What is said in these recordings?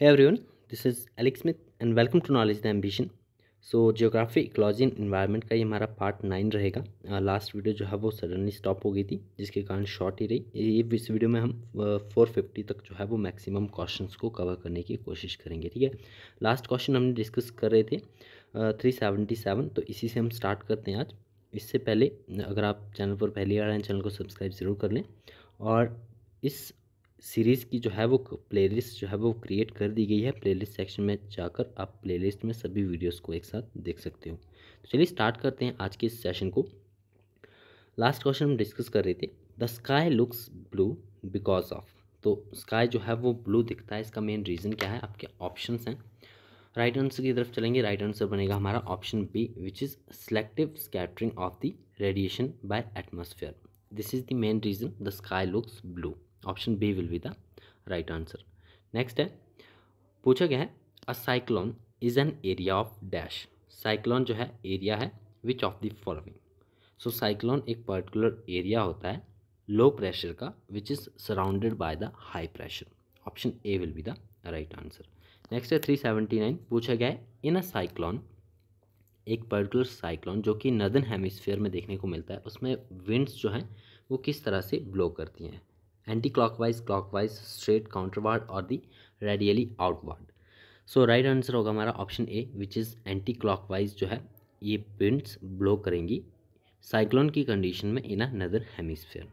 Hey everyone, this is Alex Smith and welcome to Knowledge the Ambition. So geography ecology and environment का ये हमारा part nine रहेगा last uh, video जो है वो suddenly stop हो गई थी जिसके कारण शॉर्ट ही रही ये इस वीडियो में हम फोर uh, फिफ्टी तक जो है वो मैक्सिमम क्वेश्चन को कवर करने की कोशिश करेंगे ठीक है लास्ट क्वेश्चन हमने डिस्कस कर रहे थे थ्री सेवेंटी सेवन तो इसी से हम स्टार्ट करते हैं आज इससे पहले अगर आप चैनल पर पहली बार हैं चैनल को सब्सक्राइब ज़रूर कर लें और इस सीरीज़ की जो है वो प्लेलिस्ट जो है वो क्रिएट कर दी गई है प्लेलिस्ट सेक्शन में जाकर आप प्लेलिस्ट में सभी वीडियोस को एक साथ देख सकते हो तो चलिए स्टार्ट करते हैं आज के इस सेशन को लास्ट क्वेश्चन हम डिस्कस कर रहे थे the sky looks blue because of तो स्काई जो है वो ब्लू दिखता है इसका मेन रीज़न क्या है आपके ऑप्शन हैं राइट आंसर की तरफ चलेंगे राइट आंसर बनेगा हमारा option B which is selective scattering of the radiation by atmosphere this is the main reason the sky looks blue option B will be the right answer next है पूछा गया है a cyclone is an area of dash cyclone जो है area है which of the following so cyclone एक particular area होता है लो प्रेशर का which is surrounded by the high pressure option A will be the right answer next है three seventy nine पूछा गया है इन अ साइक्लोन एक particular cyclone जो कि नदन हेमिस्फेयर में देखने को मिलता है उसमें विंड्स जो हैं वो किस तरह से ब्लो करती हैं clockwise straight counter ward और the radially outward so right answer होगा हमारा option A which is anti clockwise जो है ये पिंट्स ब्लो करेंगी साइक्लोन की कंडीशन में in a northern hemisphere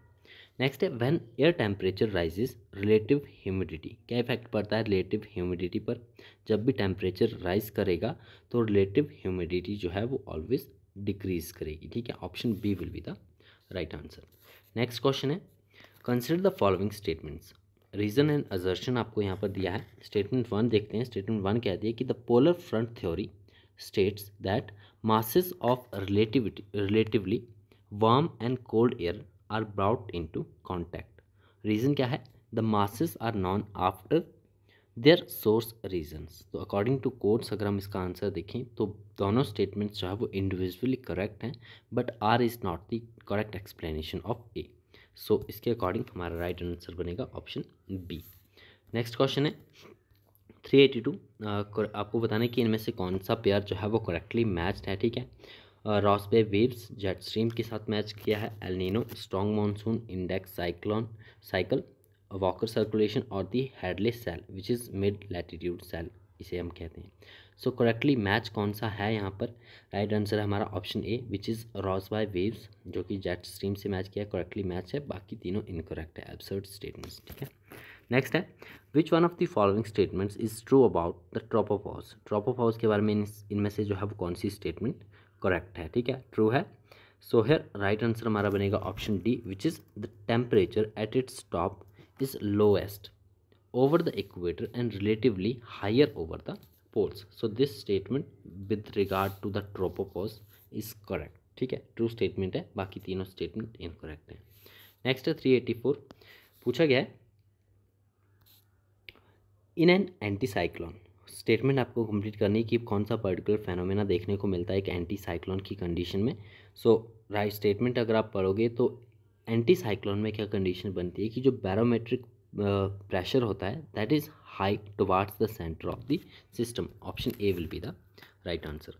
next है when air temperature rises relative humidity क्या इफेक्ट पड़ता है रिलेटिव ह्यूमिडिटी पर जब भी टेम्परेचर राइज करेगा तो रिलेटिव ह्यूमिडिटी जो है वो ऑलवेज डिक्रीज करेगी ठीक है option B will be the right answer next question है consider the following statements reason and assertion आपको यहाँ पर दिया है स्टेटमेंट वन देखते हैं स्टेटमेंट वन कहती है कि the polar front theory states that masses of relativity relatively warm and cold air are brought into contact reason क्या है the masses are known after their source regions तो according to courts अगर हम इसका answer देखें तो दोनों statements जो है वो इंडिविजुअली करेक्ट हैं but R is not the correct explanation of A so so, इसके अकॉर्डिंग हमारा राइट आंसर बनेगा ऑप्शन बी नेक्स्ट क्वेश्चन है थ्री एटी टू आपको बताना है कि इनमें से कौन सा पेयर जो है वो करेक्टली मैच्ड है ठीक है रॉसबे वेव्स जेट स्ट्रीम के साथ मैच किया है El Nino strong monsoon index cyclone cycle Walker circulation और the Hadley cell which is mid latitude cell इसे हम कहते हैं सो करेक्टली मैच कौन सा है यहाँ पर राइट आंसर है हमारा option A which is Rossby waves जो कि जेट स्ट्रीम से मैच किया करेक्टली मैच है बाकी तीनों इनकरेक्ट है एब्सर्ड स्टेटमेंट्स ठीक है नेक्स्ट है which one of the following statements is true about the tropopause tropopause के बारे में इनमें से जो है वो कौन सी स्टेटमेंट करेक्ट है ठीक है ट्रू है सो हेयर राइट आंसर हमारा बनेगा option D which is the temperature at its top is lowest over the equator and relatively higher over the poles so this statement with regard to the tropopause is correct ठीक है true statement है बाकी तीनों statement incorrect है next है three eighty four पूछा गया in an anticyclone statement आपको कंप्लीट करनी है कि कौन सा पर्टिकुलर फेनोमेना देखने को मिलता है एक एंटी साइक्लोन की कंडीशन में सो राइट स्टेटमेंट अगर आप पढ़ोगे तो एंटी साइक्लोन में क्या कंडीशन बनती है कि जो बैरोमेट्रिक प्रेशर होता है that is high towards the center of the system option a will be the right answer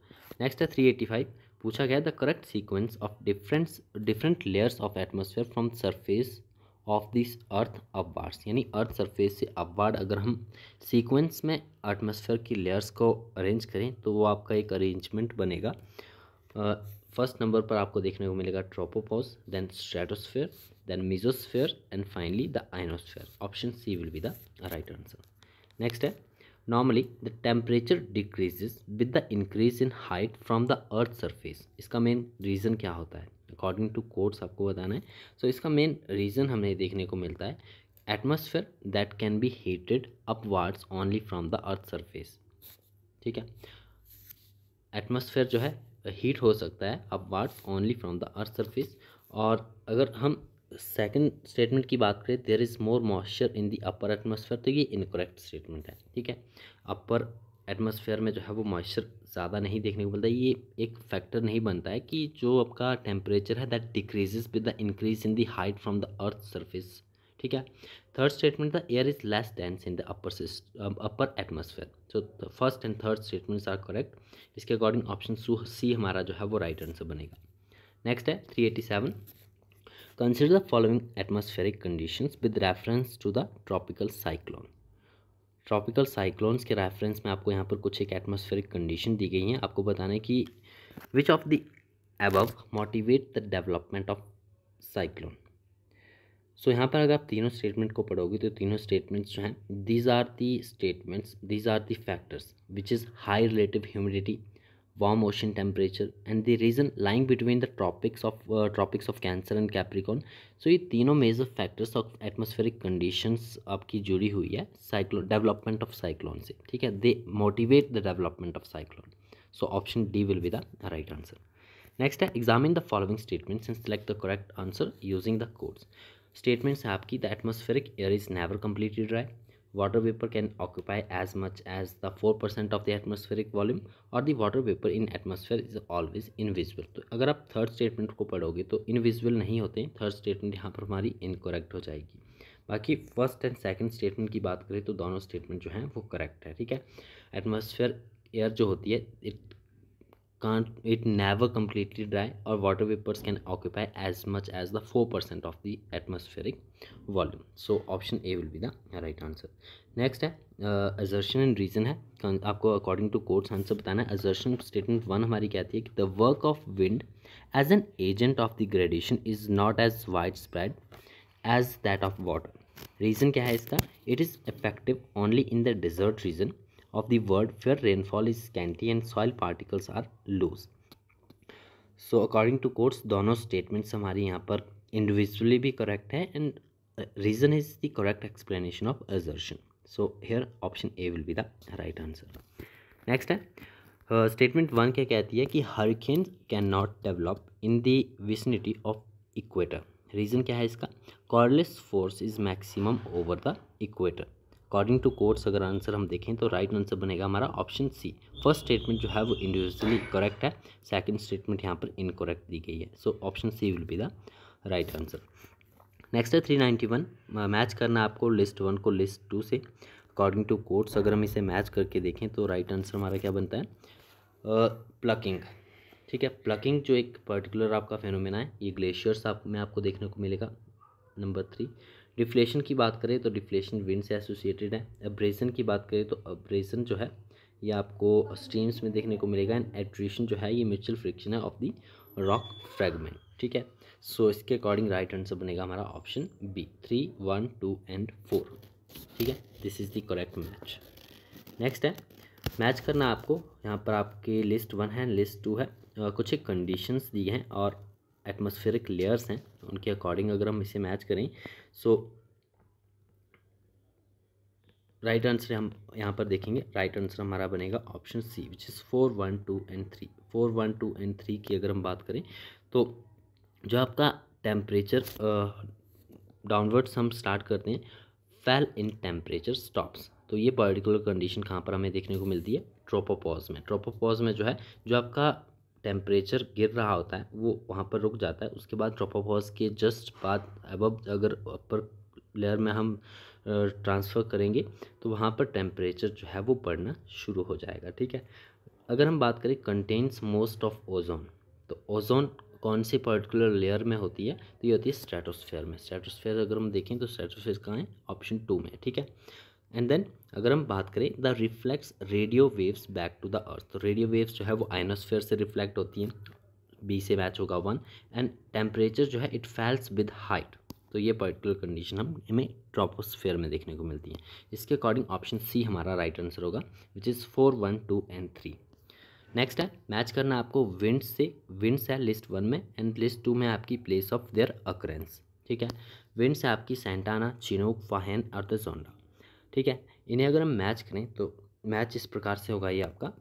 next है 385 पूछा गया the correct sequence of different different layers of atmosphere from surface of this earth upwards यानी earth surface से upward अगर हम sequence में atmosphere की layers को अरेंज करें तो वो आपका एक अरेंजमेंट बनेगा फर्स्ट नंबर पर आपको देखने को मिलेगा tropopause then stratosphere then mesosphere and finally the ionosphere option C will be the right answer next है normally the temperature decrease with the increase in height from the earth surface इसका main reason क्या होता है according to courts आपको बताना है so so, इसका main reason हमें देखने को मिलता है atmosphere that can be heated upwards only from the earth surface ठीक है एटमोसफेयर जो है हीट हो सकता है upwards only from the earth surface और अगर हम सेकंड स्टेटमेंट की बात करें there is more moisture in the upper atmosphere तो ये इनकरेक्ट स्टेटमेंट है ठीक है अपर एटमोसफेयर में जो है वो मॉइस्चर ज़्यादा नहीं देखने को मिलता है ये एक फैक्टर नहीं बनता है कि जो आपका टेम्परेचर है that decreases with the increase in the height from the earth surface ठीक है third statement the air is less dense in the upper upper atmosphere so the first and third statements are correct इसके according option C हमारा जो है वो right right answer बनेगा next है three eighty seven Consider the following atmospheric conditions with reference to the tropical cyclone. Tropical cyclones के reference में आपको यहाँ पर कुछ एक एटमोस्फेरिक कंडीशन दी गई हैं आपको बताना है कि which of the above motivate the development of cyclone so यहाँ पर अगर आप तीनों स्टेटमेंट को पढ़ोगे तो तीनों स्टेटमेंट्स जो हैं these are the statements these are the factors which is high relative humidity warm ocean temperature and the region lying between the tropics of uh, tropics of cancer and capricorn so ye teenon major factors of atmospheric conditions aapki judi hui hai cyclone development of cyclone they motivate the development of cyclone so option d will be the right answer next hai, examine the following statements and select the correct answer using the codes statements aapki the atmospheric air is never completely dry water vapor can occupy as much as the 4% of the atmospheric volume और the water vapor in atmosphere is always invisible तो अगर आप third statement को पढ़ोगे तो invisible नहीं होते हैं थर्ड स्टेटमेंट यहाँ पर हमारी इनकोरेक्ट हो जाएगी बाकी फर्स्ट एंड सेकेंड स्टेटमेंट की बात करें तो दोनों स्टेटमेंट जो हैं वो करेक्ट है ठीक है एटमोसफेयर एयर जो होती है it can't it never completely dry or water vapors can occupy as much as the 4% of the atmospheric volume so option a will be the right answer next uh, assertion and reason hai aapko according to course answer batana hai assertion statement 1 hamari कहती है ki the work of wind as an agent of the gradation is not as widespread as that of water reason kya hai iska it is effective only in the desert region of the world where rainfall is scanty and soil particles are loose. So according to courts दोनों statements हमारी यहाँ पर individually भी correct है and reason is the correct explanation of assertion. So here option A will be the right answer. Next है statement one क्या कहती है कि hurricane can not develop in the vicinity of equator reason क्या है इसका Coriolis force is maximum over the equator according to courts अगर answer हम देखें तो राइट आंसर बनेगा हमारा ऑप्शन सी फर्स्ट स्टेटमेंट जो है वो इंडिविजुअली करेक्ट है सेकंड स्टेटमेंट यहाँ पर इनकोरेक्ट दी गई है so option C will be the right answer next है थ्री नाइन्टी वन मैच करना है आपको लिस्ट वन को लिस्ट टू से अकॉर्डिंग टू कोर्ट्स अगर हम इसे मैच करके देखें तो राइट आंसर हमारा क्या बनता है प्लकिंग uh, ठीक है प्लकिंग जो एक पर्टिकुलर आपका फेनोमेना है ये ग्लेशियर्स आप में आपको देखने को मिलेगा नंबर थ्री डिफ्लेशन की बात करें तो डिफ्लेशन विंड से एसोसिएटेड है एब्रेशन की बात करें तो अब्रेशन जो है ये आपको स्ट्रीम्स में देखने को मिलेगा एंड एट्रीशन जो है ये म्यूचुअल फ्रिक्शन है ऑफ दी रॉक फ्रेगमेंट ठीक है सो so, इसके अकॉर्डिंग राइट आंसर बनेगा हमारा option B three one two and four ठीक है this is the correct match next है मैच करना आपको यहाँ पर आपके लिस्ट वन है लिस्ट टू है कुछ एक कंडीशंस दी हैं और एटमोस्फेरिक लेयर्स हैं तो उनके अकॉर्डिंग अगर हम इसे मैच करें सो राइट आंसर हम यहाँ पर देखेंगे राइट आंसर हमारा बनेगा option C which is four one two and three four one two and three की अगर हम बात करें तो जो आपका टेम्परेचर डाउनवर्ड्स हम स्टार्ट करते हैं फैल इन टेम्परेचर स्टॉप्स तो ये पर्टिकुलर कंडीशन कहाँ पर हमें देखने को मिलती है ट्रोपोपॉज में ट्रोपोपॉज में जो है जो आपका टेम्परेचर गिर रहा होता है वो वहाँ पर रुक जाता है उसके बाद ड्रॉप ऑफ हॉर्स के जस्ट बाद अब अगर अपर लेयर में हम ट्रांसफ़र करेंगे तो वहाँ पर टेम्परेचर जो है वो बढ़ना शुरू हो जाएगा ठीक है अगर हम बात करें कंटेंस मोस्ट ऑफ ओजोन तो ओजोन कौन सी पर्टिकुलर लेयर में होती है तो ये होती है स्ट्रेटोस्फेयर में स्ट्रेटोस्फेयर अगर हम देखें तो स्ट्रेटोस्फेयर कहाँ है ऑप्शन टू में ठीक है एंड देन अगर हम बात करें the reflects radio waves back to the earth तो रेडियो वेव्स जो है वो आइनोस्फेयर से रिफ्लेक्ट होती हैं बी से मैच होगा वन एंड टेम्परेचर जो है इट फैल्स विद हाइट तो ये पर्टिकुलर कंडीशन हम हमें ट्रोपोस्फेयर में देखने को मिलती है इसके अकॉर्डिंग ऑप्शन सी हमारा राइट right आंसर होगा which is four one two and three next है मैच करना आपको विंड्स से विंड्स है लिस्ट वन में एंड लिस्ट टू में आपकी प्लेस ऑफ देयर अक्रेंस ठीक है विंड्स है आपकी सेंटाना चिनोक फाहन और द जोंडा ठीक है इन्हें अगर हम मैच करें तो मैच इस प्रकार से होगा ये आपका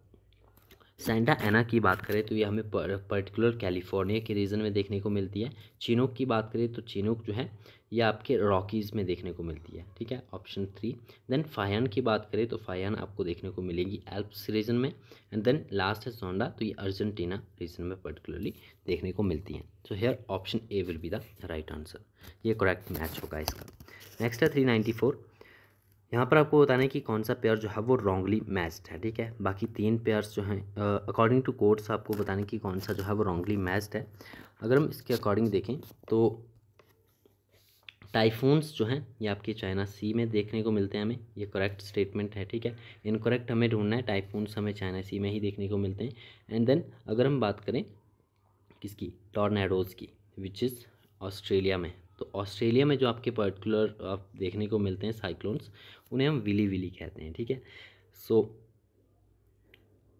सेंडा एना की बात करें तो ये हमें पर्टिकुलर कैलिफोर्निया के रीजन में देखने को मिलती है चिनोक की बात करें तो चिनोक जो है ये आपके रॉकीज़ में देखने को मिलती है ठीक है ऑप्शन थ्री देन फायन की बात करें तो फायन आपको देखने को मिलेगी एल्प्स रीजन में एंड देन लास्ट है सोंडा तो ये अर्जेंटीना रीजन में पर्टिकुलरली देखने को मिलती हैं so here option A will be the right answer ये करेक्ट मैच होगा इसका नेक्स्ट है थ्री नाइन्टी फोर यहाँ पर आपको बताना है कि कौन सा पेयर जो है वो रॉन्गली मैच्ड है ठीक है बाकी तीन पेयर्स जो हैं अकॉर्डिंग टू कोर्ट्स आपको बताने कि कौन सा जो है वो रॉन्गली मैच्ड है अगर हम इसके अकॉर्डिंग देखें तो टाइफून्स जो हैं ये आपके चाइना सी में देखने को मिलते हैं हमें ये करेक्ट स्टेटमेंट है ठीक है इनकोरेक्ट हमें ढूंढना है टाइफून्स हमें चाइना सी में ही देखने को मिलते हैं एंड देन अगर हम बात करें किसकी टॉर्नेडोज़ की विच इज़ ऑस्ट्रेलिया में तो ऑस्ट्रेलिया में जो आपके पर्टिकुलर आप देखने को मिलते हैं साइक्लोन्स उन्हें हम विली विली कहते हैं ठीक है सो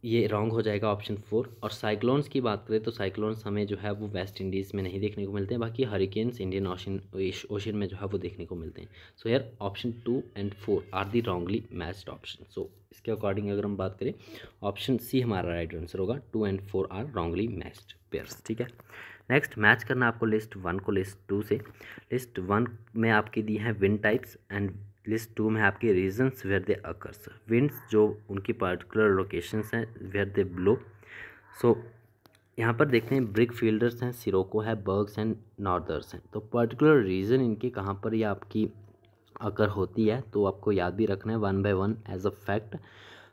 ये रॉन्ग हो जाएगा ऑप्शन फोर और साइक्लोन्स की बात करें तो साइक्लोन्स हमें जो है वो वेस्ट इंडीज़ में नहीं देखने को मिलते हैं बाकी हरिकेन्स इंडियन ओशन ओशन में जो है वो देखने को मिलते हैं सो यार option two and four are the wrongly matched option so इसके अकॉर्डिंग अगर हम बात करें ऑप्शन सी हमारा राइट आंसर होगा two and four are wrongly matched pairs ठीक है नेक्स्ट मैच करना आपको लिस्ट वन को लिस्ट टू से लिस्ट वन में आपकी दी है wind types and list two में आपके regions where they occurs winds जो उनकी पर्टिकुलर लोकेशंस हैं वेयर दे ब्लो सो यहाँ पर देखते हैं ब्रिक फील्डर्स हैं सिरोको है बर्ग्स एंड नॉर्दर्स हैं तो पर्टिकुलर रीजन इनकी कहाँ पर यह आपकी अकर होती है तो आपको याद भी रखना है one by one as a fact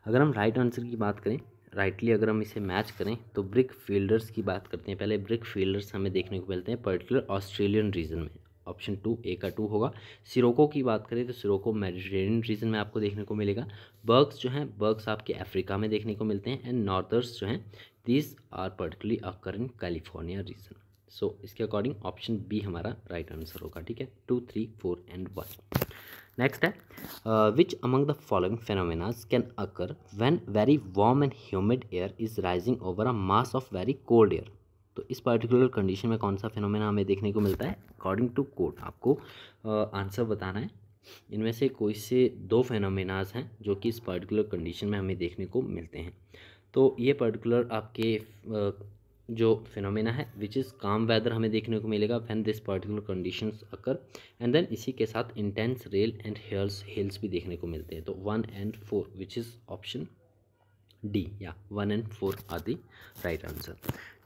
अगर हम राइट आंसर की बात करें राइटली अगर हम इसे मैच करें तो ब्रिक फील्डर्स की बात करते हैं पहले ब्रिक फील्डर्स हमें देखने को मिलते हैं पर्टिकुलर ऑस्ट्रेलियन रीजन में ऑप्शन टू ए का टू होगा सिरोको की बात करें तो सिरोको मेडिटेरियन रीजन में आपको देखने को मिलेगा बर्ग्स जो हैं बर्ग्स आपके अफ्रीका में देखने को मिलते हैं एंड नॉर्थर्स जो हैं this are particularly occur in California region so इसके अकॉर्डिंग ऑप्शन बी हमारा राइट आंसर होगा ठीक है two three four and one next है which among the following phenomenas can occur when very warm and humid air is rising over a mass of very cold air तो इस particular condition में कौन सा phenomena हमें देखने को मिलता है अकॉर्डिंग टू कोड आपको आंसर uh, बताना है इनमें से कोई से दो फेनोमिनाज़ हैं जो कि इस पर्टिकुलर कंडीशन में हमें देखने को मिलते हैं तो ये पर्टिकुलर आपके uh, जो फिनोमेना है विच इज़ काम वेदर हमें देखने को मिलेगा when this particular condition occur and then इसी के साथ intense rain and hairs hills भी देखने को मिलते हैं तो one and four which is option D या one and four are the right answer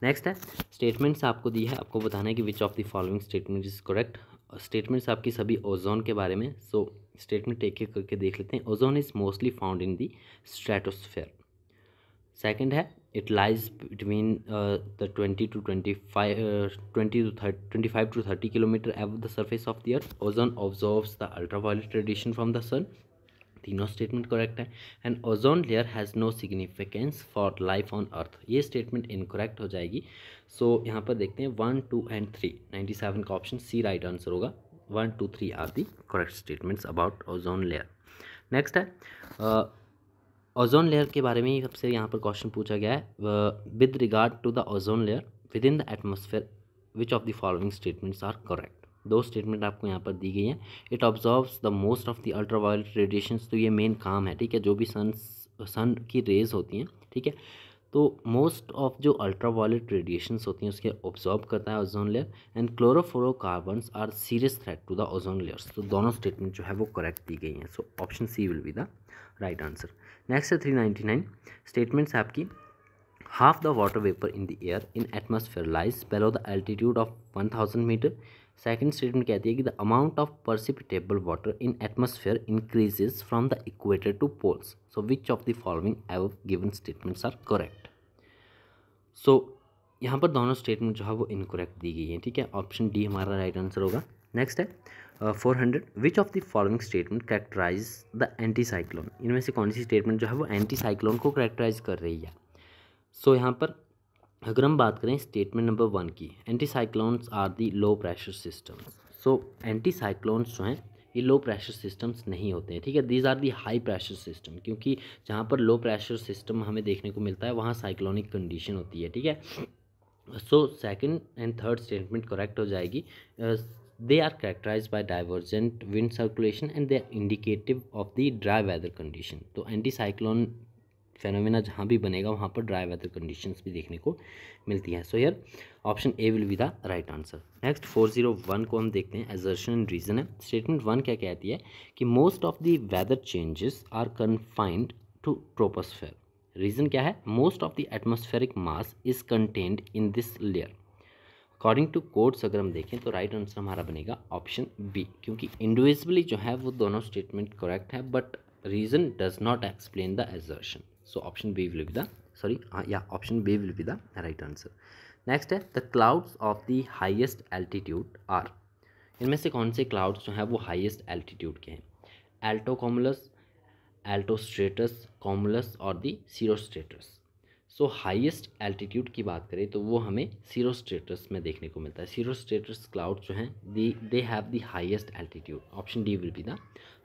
next है स्टेटमेंट्स आपको दी है आपको बताना है कि which of the following statement is correct statements आपकी सभी ओजोन के बारे में सो स्टेटमेंट टेक एक करके देख लेते हैं ozone is mostly found in the stratosphere second है it lies between the twenty to twenty five twenty twenty five to thirty kilometre above the surface of the earth ozone earth the ultra the radiation from the sun तीनों statement correct है and ozone layer has no significance for life on earth ये statement incorrect हो जाएगी सो so, यहाँ पर देखते हैं one two and three ninety seven का ऑप्शन सी राइट आंसर होगा one two three are the correct statements about ozone layer next है uh, ओजोन लेयर के बारे में सबसे यहाँ पर क्वेश्चन पूछा गया है with regard to the ozone layer within the atmosphere which of the following statements are correct दो स्टेटमेंट आपको यहाँ पर दी गई है it absorb the most of the ultraviolet radiation तो ये मेन काम है ठीक है जो भी सन सन की रेज होती हैं ठीक है तो मोस्ट ऑफ जो अल्ट्रा वायलेट रेडिएशन होती हैं उसके ऑब्जॉर्व करता है ozone layer and chlorofluorocarbons are serious threat to the ozone layers तो दोनों स्टेटमेंट जो है वो करेक्ट दी गई हैं so option C will be the right answer next है थ्री नाइन्टी नाइन स्टेटमेंट्स आपकी the the vapour in the air in in lies below the altitude of one thousand metre second statement कहती है कि the amount of precipitable water in atmosphere increases from the equator to poles so which of the following above given statements are correct so so, यहाँ पर दोनों statement जो है वो incorrect दी गई है ठीक है ऑप्शन डी हमारा राइट आंसर होगा नेक्स्ट है four hundred which of the following statement characterize the anticyclone इनमें से कौन सी स्टेटमेंट जो है वो एंटी साइक्लोन को करेक्टराइज कर रही है सो so, यहाँ पर अगर हम बात करें स्टेटमेंट नंबर वन की anticyclones are the low pressure system so anticyclones जो हैं ये लो प्रेशर सिस्टम्स नहीं होते हैं ठीक है these are the high pressure system क्योंकि जहाँ पर लो प्रेशर सिस्टम हमें देखने को मिलता है वहाँ साइक्लोनिक कंडीशन होती है ठीक है so second and third statement correct हो जाएगी they are characterize by divergent wind circulation and they are indicative of the dry weather condition तो एंटी साइक्लोन फेनोमिना जहाँ भी बनेगा वहाँ पर ड्राई वेदर कंडीशंस भी देखने को मिलती हैं so your option A will be the right answer next four zero one को हम देखते हैं एजर्शन एंड रीज़न है स्टेटमेंट वन क्या कहती है कि most of the weather changes are confined to troposphere reason क्या है most of the atmospheric mass is contained in this layer according to courts अगर हम देखें तो राइट आंसर हमारा बनेगा ऑप्शन बी क्योंकि इंडिविजुअली जो है वो दोनों स्टेटमेंट करेक्ट है but reason does not explain the assertion So option B will be the, sorry, uh, yeah, option B will be the right answer. Next है the clouds of the highest altitude are इनमें से कौन से clouds जो हैं वो highest altitude के हैं एल्टो कॉमुलस एल्टोस्ट्रेटस कॉमुलस और दी सीरोस्ट्रेटस सो हाईएस्ट एल्टीट्यूड की बात करें तो वो हमें सीरो स्टेटस में देखने को मिलता है सीरो स्टेटस क्लाउड जो हैं the they have the highest altitude option D will be the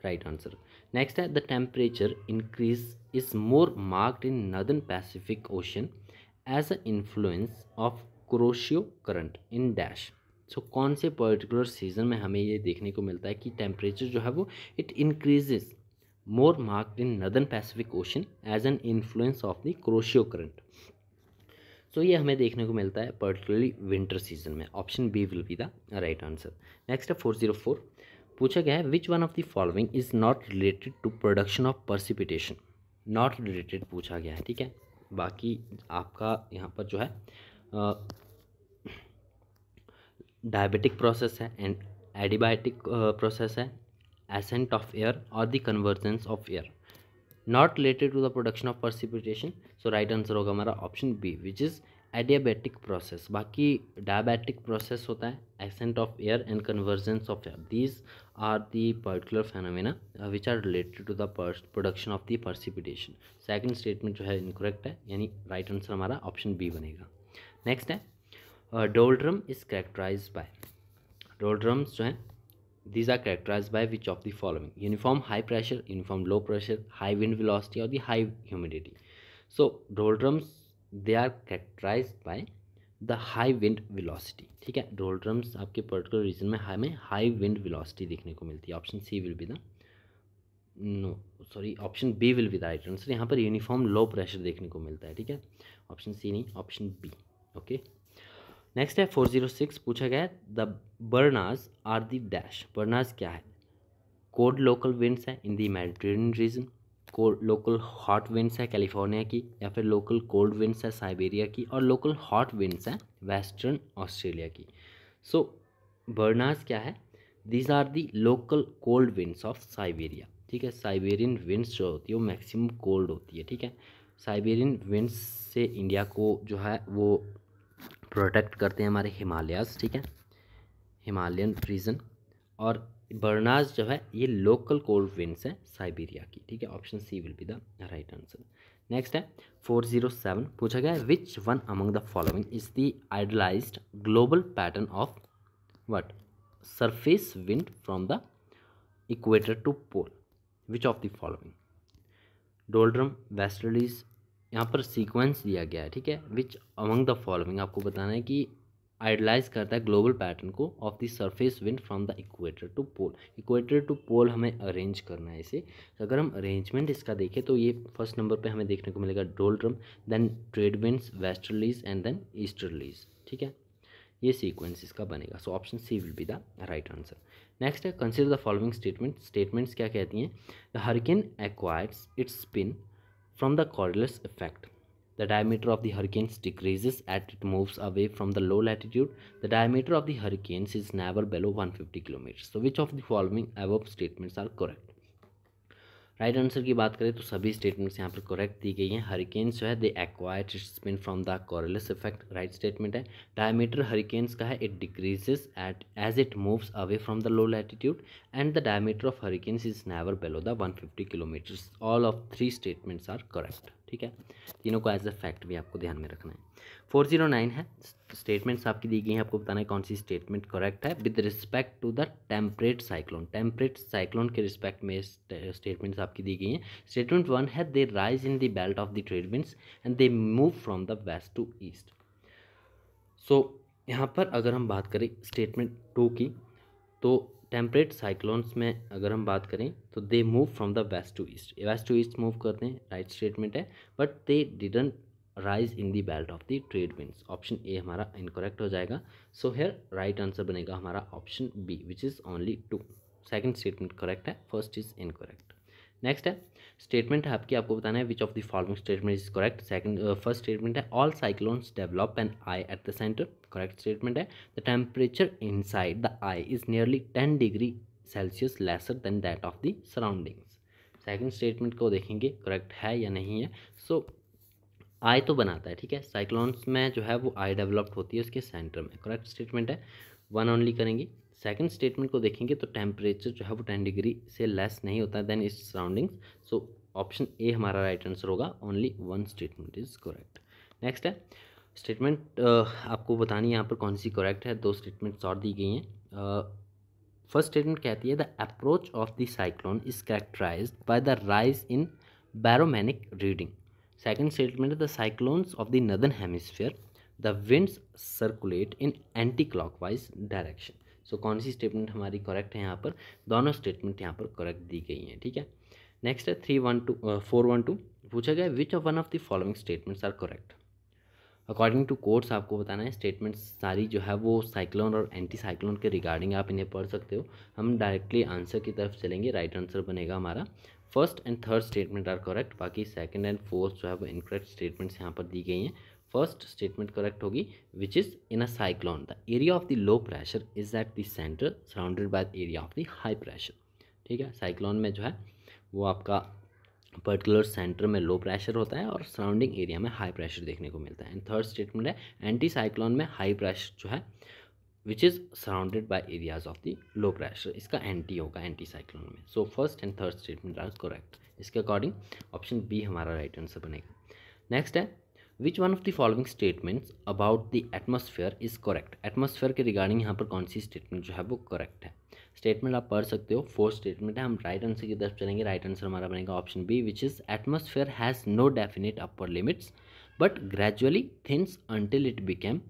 right answer next है the temperature increase is more marked in northern Pacific Ocean as a influence of Kuroshio current in dash so कौन से particular season में हमें ये देखने को मिलता है कि टेम्परेचर जो है वो it increases more mark in northern Pacific Ocean as an influence of the crochet current so ये हमें देखने को मिलता है पर्टिकुलरली विंटर सीजन में option B will be the right answer next है फोर जीरो फोर पूछा गया है which one of the following is not related to production of precipitation not related पूछा गया है ठीक है बाकी आपका यहाँ पर जो है डायबिटिक प्रोसेस है एंड एडिबायोटिक प्रोसेस है ascent of air or the convergence of air not related to the production of precipitation so right answer होगा हमारा option B which is adiabatic process बाकी डायबेटिक प्रोसेस होता है ascent of air and convergence of air these are the particular phenomena which are related to the production of the precipitation second statement जो है incorrect है यानी right answer हमारा option B बनेगा next है doldrum is characterize by doldrums जो हैं These are characterized by which of the following uniform high pressure, uniform low pressure, high wind velocity, or the high humidity. So, doldrums they are characterized by the high wind velocity ठीक है doldrums आपके particular region में high में high wind velocity देखने को मिलती है option C will be the no sorry option B will be the right answer यहाँ पर यूनिफॉर्म लो प्रेशर देखने को मिलता है ठीक है ऑप्शन सी नहीं option B okay okay? Next है फोर जीरो सिक्स पूछा गया the burans are the dash burans क्या है कोल्ड लोकल विंड्स है in the Mediterranean region cold local hot winds है कैलिफोर्निया की या फिर लोकल कोल्ड विंड्स है साइबेरिया की और लोकल हॉट विंड्स है वेस्टर्न ऑस्ट्रेलिया की सो so, बर्नाज क्या है these are the local cold winds of Siberia ठीक है साइबेरियन विंड्स जो होती है वो मैक्सिमम कोल्ड होती है ठीक है साइबेरियन विंड्स से इंडिया को जो है वो प्रोटेक्ट करते हैं हमारे हिमालयाज ठीक है हिमालयन रीजन और बर्नाज जो है ये लोकल कोल्ड विंड्स है साइबेरिया की ठीक है option C will be the right answer next है फोर जीरो सेवन पूछा गया है which one among the following is the idealized global pattern of what surface wind from the equator to pole which of the following doldrum westerlies यहाँ पर sequence दिया गया है ठीक है विच अमंग द फॉलोइंग आपको बताना है कि आइडलाइज करता है ग्लोबल पैटर्न को of the surface wind from the equator to pole equator to pole हमें अरेंज करना है इसे तो अगर हम अरेंजमेंट इसका देखें तो ये फर्स्ट नंबर पे हमें देखने को मिलेगा doldrum then trade wind westerlies and then easterlies ठीक है ये सीक्वेंस इसका बनेगा so option C will be the right answer next है consider the following statement statements क्या कहती हैं the hurricane acquires its spin from the Coriolis effect. The diameter of the hurricanes decreases as it moves away from the low latitude. The diameter of the hurricanes is never below 150 km. So which of the following above statements are correct? Right right answer की बात करें तो सभी statements यहाँ पर correct दी गई हैं हरिकेन्स जो है they acquire spin from the Coriolis effect right statement है डायमीटर हरिकेन्स का है it decreases at as it moves away from the low latitude and the diameter of hurricanes is never below the one fifty kilometers all of three statements are correct ठीक है तीनों को as a fact भी आपको ध्यान में रखना है फोर जीरो नाइन है स्टेटमेंट्स आपकी दी गई हैं आपको बताना है कौन सी स्टेटमेंट करेक्ट है with respect to the temperate cyclone temperate cyclone के रिस्पेक्ट में स्टेटमेंट्स आपकी दी गई हैं स्टेटमेंट वन है they rise in the belt of the trade winds and they move from the west to east so यहाँ पर अगर हम बात करें स्टेटमेंट टू की तो टेम्परेट साइक्लोन्स में अगर हम बात करें तो they move from the west to east west to east move करते हैं राइट स्टेटमेंट है but they didn't rise in the belt of the trade winds option A हमारा इनकोरेक्ट हो जाएगा सो हेयर राइट आंसर बनेगा हमारा option B which is only two second statement correct है first is incorrect next है statement है आपकी आपको बताना है which of the following statement is correct second first statement है all cyclones develop an eye at the centre correct statement है the temperature inside the eye is nearly ten degree Celsius lesser than that of the surroundings second statement को देखेंगे correct है या नहीं है so so, आई तो बनाता है ठीक है साइक्लोन्स में जो है वो आई डेवलप्ड होती है उसके सेंटर में करेक्ट स्टेटमेंट है वन ओनली करेंगे सेकंड स्टेटमेंट को देखेंगे तो टेम्परेचर जो है वो टेन डिग्री से लेस नहीं होता देन इस सराउंडिंग्स सो ऑप्शन ए हमारा राइट आंसर होगा only one statement is correct next है स्टेटमेंट आपको बतानी यहाँ पर कौन सी करेक्ट है दो स्टेटमेंट्स और दी गई हैं फर्स्ट स्टेटमेंट कहती है the approach of the cyclone is characterize by the rise in barometric reading Second statement the cyclones of the northern hemisphere the winds circulate in anti-clockwise direction. So so, कौन सी statement हमारी correct है यहाँ पर दोनों statement यहाँ पर correct दी गई हैं ठीक है नेक्स्ट है three one two four one two पूछा गया which of one of the following statements are correct according to courts आपको बताना है स्टेटमेंट्स सारी जो है वो साइक्लोन और एंटी साइक्लोन के रिगार्डिंग आप इन्हें पढ़ सकते हो हम डायरेक्टली आंसर की तरफ चलेंगे राइट right आंसर बनेगा हमारा first and third statement are correct बाकी सेकंड एंड फोर्थ जो है वो इनकरेक्ट स्टेटमेंट्स यहाँ पर दी गई हैं फर्स्ट स्टेटमेंट करेक्ट होगी which is in a cyclone the area of the low pressure is at the centre surrounded by area of the high pressure ठीक है साइक्लोन में जो है वो आपका पर्टिकुलर सेंटर में लो प्रेशर होता है और सराउंडिंग एरिया में हाई प्रेशर देखने को मिलता है एंड थर्ड स्टेटमेंट है एंटी साइक्लोन में हाई प्रेशर जो है which is surrounded by areas of the low pressure इसका एंटी होगा एंटी साइक्लोन में so first and third statement are correct इसके अकॉर्डिंग ऑप्शन बी हमारा राइट आंसर बनेगा नेक्स्ट है which one of the following statements about the atmosphere is correct atmosphere के regarding यहाँ पर कौन सी स्टेटमेंट जो है वो करेक्ट है स्टेटमेंट आप पढ़ सकते हो फोर्थ स्टेटमेंट है हम राइट आंसर की तरफ चलेंगे राइट आंसर हमारा बनेगा option B which is atmosphere has no definite upper limits but gradually thins until it became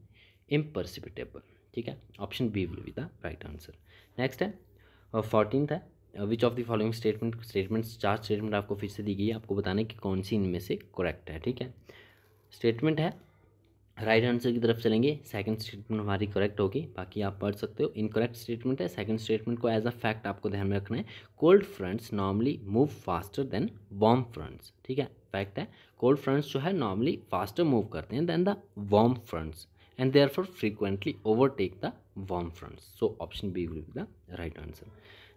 imperceptible ठीक है option B will be the right answer next है फोर्टीन है which of the following statement statements चार statement आपको फिर से दी गई है आपको बताना है कि कौन सी इनमें से करेक्ट है ठीक है स्टेटमेंट है राइट right आंसर की तरफ चलेंगे सेकंड स्टेटमेंट हमारी करेक्ट होगी बाकी आप पढ़ सकते हो इनकरेक्ट स्टेटमेंट है सेकंड स्टेटमेंट को एज अ फैक्ट आपको ध्यान में रखना है cold fronts normally move faster than warm fronts ठीक है फैक्ट है कोल्ड फ्रंट्स जो है नॉर्मली फास्टर मूव करते हैं than the warm fronts and therefore frequently overtake the warm fronts. So option B will be the right answer.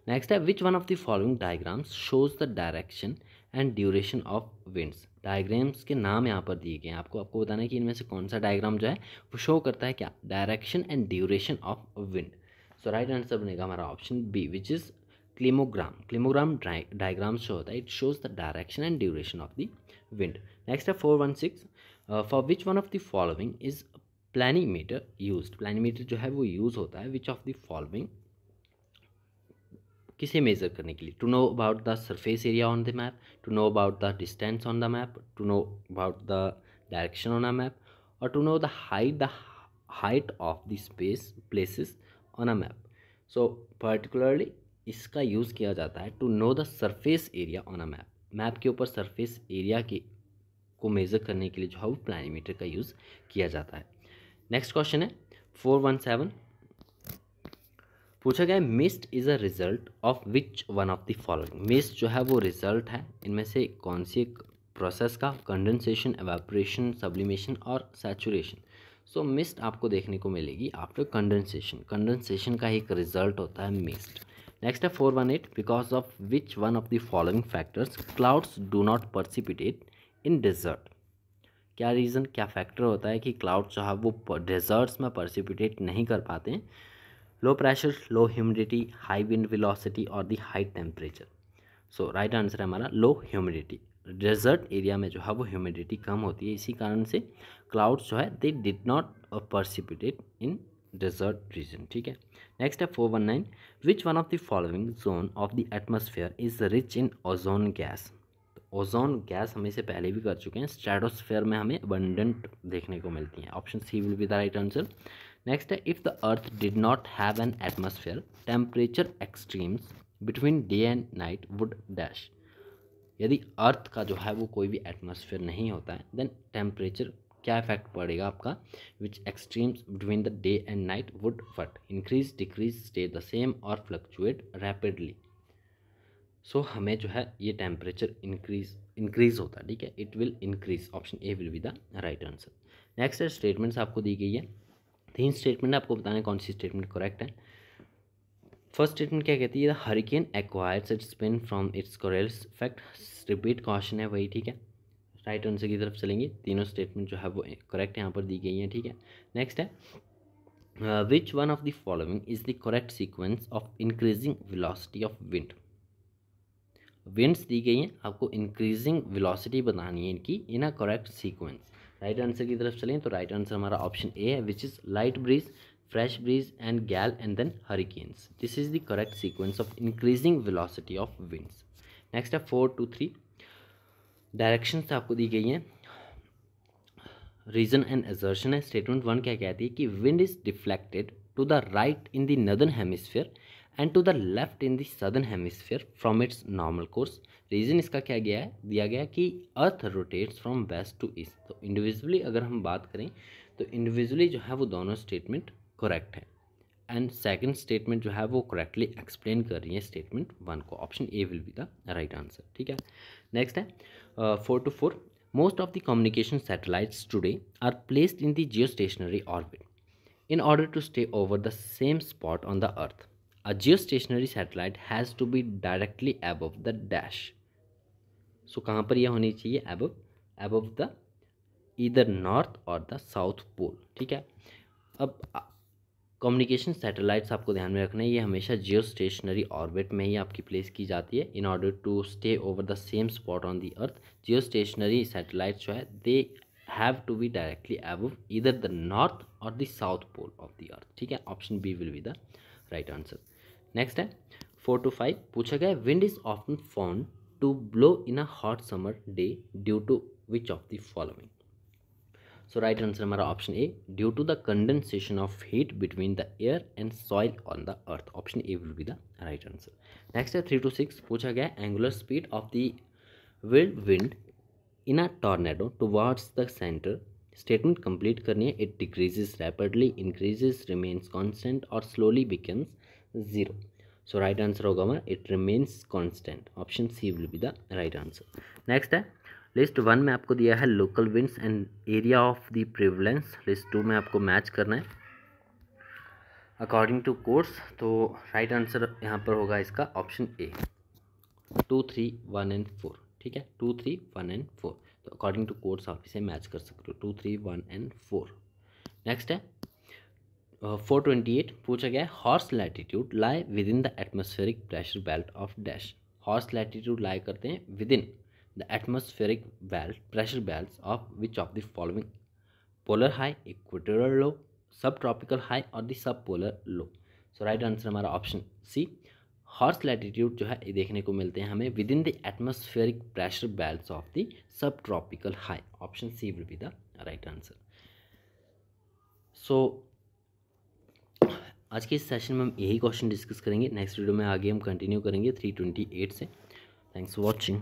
Next up, which one of the following diagrams shows the direction and duration of winds? Diagrams ke naam yahan par diye gaye Aapko aapko batana hai ki inme se kaun sa diagram jo hai wo show karta hai kya? Direction and duration of wind. So right answer banega hamara option B which is Climogram. Climogram diagram show that it shows the direction and duration of the wind. Next up 416. Uh, for which one of the following is planimeter use planimeter जो है वो use होता है which of the following किसे measure करने के लिए to know about the surface area on the map to know about the distance on the map to know about the direction on a map और to know the height the height of the space places on a map so particularly इसका use किया जाता है to know the surface area on a map map के ऊपर surface area के को measure करने के लिए जो है वो प्लानीमीटर का यूज़ किया जाता है नेक्स्ट क्वेश्चन है फोर वन सेवन पूछा गया है is a result of which one of the following mist जो है वो रिजल्ट है इनमें से कौन सी एक प्रोसेस का कंडेंसेशन एवेपरेशन सब्लिमेशन और सैचुरेशन सो so, मिस्ट आपको देखने को मिलेगी आफ्टर कंडेंसेशन कंडेंसेशन का एक रिजल्ट होता है मिस्ट नेक्स्ट है four one eight because of which one of the following factors clouds do not precipitate in desert क्या रीज़न क्या फैक्टर होता है कि क्लाउड जो है वो डेजर्ट्स में परसिपिटेट नहीं कर पाते हैं low pressure low humidity high wind velocity और the high temperature so right answer है हमारा लो ह्यूमिडिटी डेजर्ट एरिया में जो है वो ह्यूमिडिटी कम होती है इसी कारण से क्लाउड्स जो है they did not precipitate in desert region ठीक है नेक्स्ट है four one nine which one of the following zone of the atmosphere is rich in ozone gas ozone gas हम इसे पहले भी कर चुके हैं स्ट्रेटोस्फेयर में हमें अबंडेंट देखने को मिलती हैं option C will be the right answer next है if the earth did not have an atmosphere temperature extremes between day and night would dash यदि अर्थ का जो है वो कोई भी एटमोसफेयर नहीं होता है देन टेम्परेचर क्या इफेक्ट पड़ेगा आपका which extremes between the day and night would फट increase decrease stay the same और फ्लक्चुएट रैपिडली सो so, हमें जो है ये टेम्परेचर इंक्रीज इंक्रीज होता है ठीक है it will increase option A will be the right answer next है स्टेटमेंट्स आपको दी गई है तीन स्टेटमेंट आपको बताना कौन सी स्टेटमेंट करेक्ट है फर्स्ट स्टेटमेंट क्या कहती है the hurricane acquires its spin from its Coriolis effect repeat caution है वही ठीक है राइट आंसर की तरफ चलेंगे तीनों स्टेटमेंट जो है वो करेक्ट यहाँ पर दी गई हैं ठीक है नेक्स्ट है which one of the following is the correct sequence of increasing velocity of wind winds दी गई हैं आपको इंक्रीजिंग वेलोसिटी बतानी है इनकी in a correct sequence right answer की तरफ चलें तो राइट आंसर हमारा ऑप्शन ए है which is light breeze fresh breeze and gale and then hurricanes this is the correct sequence of increasing velocity of winds next है four two three directions आपको दी गई हैं रीजन एंड एजर्शन है statement one क्या कहती है कि wind is deflected to the right in the northern hemisphere and to the left in the southern hemisphere from its normal course reason इसका क्या गया है दिया गया कि earth rotates from west to east तो इंडिविजुअली अगर हम बात करें तो इंडिविजुअली जो है वो दोनों स्टेटमेंट करेक्ट है एंड सेकेंड स्टेटमेंट जो है वो करेक्टली एक्सप्लेन कर रही है स्टेटमेंट वन को option A will be the right answer ठीक है नेक्स्ट है four two four most of the communication satellites today are placed in the geostationary orbit in order to stay over the same spot on the earth a geostationary satellite has to be directly above the dash so कहाँ पर यह होनी चाहिए above above the either north or the south pole ठीक है अब communication satellites आपको ध्यान में रखना है ये हमेशा जियो स्टेशनरी ऑर्बिट में ही आपकी प्लेस की जाती है in order to stay over the same spot on the earth geostationary satellites जो है they have to be directly above इधर द नॉर्थ और the south pole of the earth ठीक है option B will be the right answer next है four two five पूछा गया wind is often found to blow in a hot summer day due to which of the following so right answer हमारा option A due to the condensation of heat between the air and soil on the earth option A will be the right answer next है three two six पूछा गया angular speed of the wild wind in a tornado towards the centre statement complete करनी है it decreases rapidly increases remains constant और slowly becomes zero so right answer होगा हमारा it remains constant option C will be the right answer next है list one में आपको दिया है local winds and area of the prevalence list two में आपको मैच करना है अकॉर्डिंग टू कोर्स तो राइट आंसर यहाँ पर होगा इसका option A two three one and four ठीक है two three one and four तो अकॉर्डिंग टू कोर्स आप इसे मैच कर सकते हो two three one and four next है फोर ट्वेंटी एट पूछा गया horse latitude lie within the atmospheric pressure belt of dash horse latitude lie करते हैं within the atmospheric belt pressure belt of which of the following polar high equatorial low sub tropical high और the sub polar low so right answer हमारा option C horse latitude जो है ये देखने को मिलते हैं हमें within the atmospheric pressure belt of the sub tropical high option C will be the right answer so आज के इस सेशन में हम यही क्वेश्चन डिस्कस करेंगे नेक्स्ट वीडियो में आगे हम कंटिन्यू करेंगे थ्री ट्वेंटी एट से थैंक्स फॉर वॉचिंग